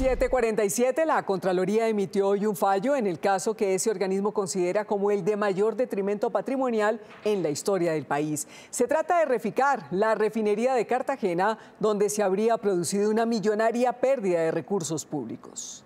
747, la Contraloría emitió hoy un fallo en el caso que ese organismo considera como el de mayor detrimento patrimonial en la historia del país. Se trata de Reficar, la refinería de Cartagena, donde se habría producido una millonaria pérdida de recursos públicos.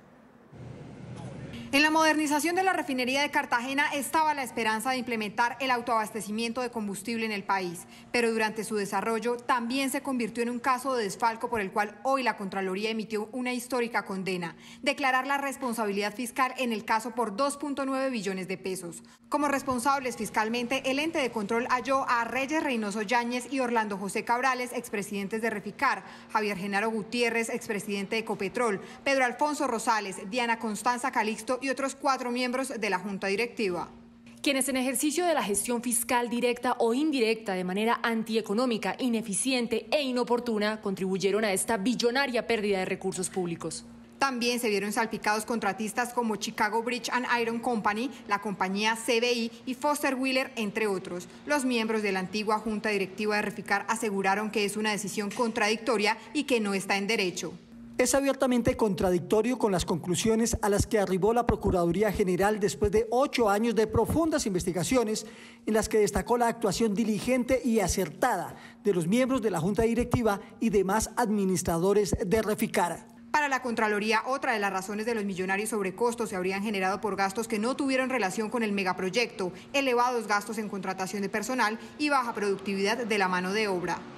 En la modernización de la refinería de Cartagena estaba la esperanza de implementar el autoabastecimiento de combustible en el país, pero durante su desarrollo también se convirtió en un caso de desfalco por el cual hoy la Contraloría emitió una histórica condena, declarar la responsabilidad fiscal en el caso por 2.9 billones de pesos. Como responsables fiscalmente, el ente de control halló a Reyes Reynoso Yáñez y Orlando José Cabrales, expresidentes de Reficar, Javier Genaro Gutiérrez, expresidente de Ecopetrol. Pedro Alfonso Rosales, Diana Constanza Calixto y otros cuatro miembros de la Junta Directiva quienes en ejercicio de la gestión fiscal directa o indirecta de manera antieconómica, ineficiente e inoportuna contribuyeron a esta billonaria pérdida de recursos públicos. También se vieron salpicados contratistas como Chicago Bridge and Iron Company, la compañía CBI y Foster Wheeler, entre otros. Los miembros de la antigua junta directiva de Reficar aseguraron que es una decisión contradictoria y que no está en derecho es abiertamente contradictorio con las conclusiones a las que arribó la Procuraduría General después de ocho años de profundas investigaciones en las que destacó la actuación diligente y acertada de los miembros de la Junta Directiva y demás administradores de Reficar. Para la Contraloría, otra de las razones de los millonarios sobre costos se habrían generado por gastos que no tuvieron relación con el megaproyecto, elevados gastos en contratación de personal y baja productividad de la mano de obra.